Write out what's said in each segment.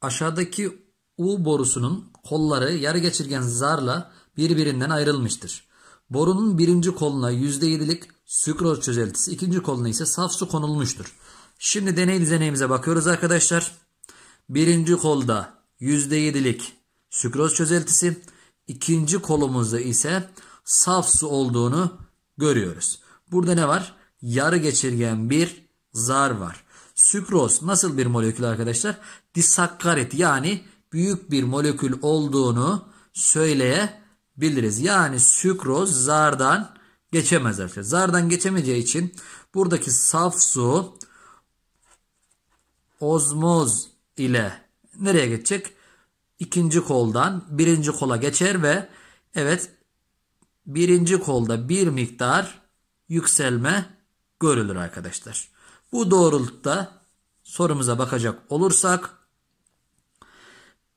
aşağıdaki U borusunun kolları yarı geçirgen zarla birbirinden ayrılmıştır. Borunun birinci koluna %7'lik sükroz çözeltisi, ikinci koluna ise saf su konulmuştur. Şimdi deney düzenimize bakıyoruz arkadaşlar. Birinci kolda %7'lik sükroz çözeltisi, ikinci kolumuzda ise saf su olduğunu görüyoruz. Burada ne var? Yarı geçirgen bir zar var. Sükroz nasıl bir molekül arkadaşlar? Disakkarit yani büyük bir molekül olduğunu söyleyebiliriz. Yani sükroz zardan geçemez arkadaşlar. Zardan geçemeyeceği için buradaki saf su ozmoz ile nereye geçecek? İkinci koldan birinci kola geçer ve evet birinci kolda bir miktar yükselme görülür arkadaşlar. Bu doğrultuda Sorumuza bakacak olursak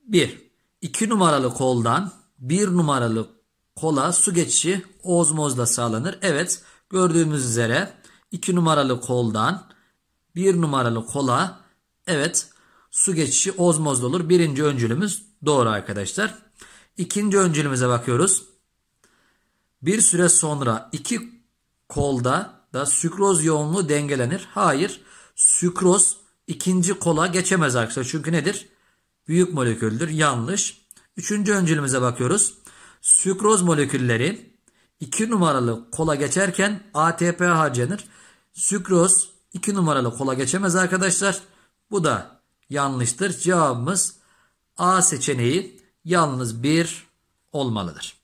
1. 2 numaralı koldan 1 numaralı kola su geçişi ozmozla sağlanır. Evet gördüğümüz üzere 2 numaralı koldan 1 numaralı kola evet su geçişi ozmozla olur. Birinci öncülümüz doğru arkadaşlar. İkinci öncülümüze bakıyoruz. Bir süre sonra iki kolda da sükroz yoğunluğu dengelenir. Hayır sükroz ikinci kola geçemez arkadaşlar. Çünkü nedir? Büyük moleküldür. Yanlış. Üçüncü öncülümüze bakıyoruz. Sükroz molekülleri 2 numaralı kola geçerken ATP harcanır. Sükroz 2 numaralı kola geçemez arkadaşlar. Bu da yanlıştır. Cevabımız A seçeneği yalnız 1 olmalıdır.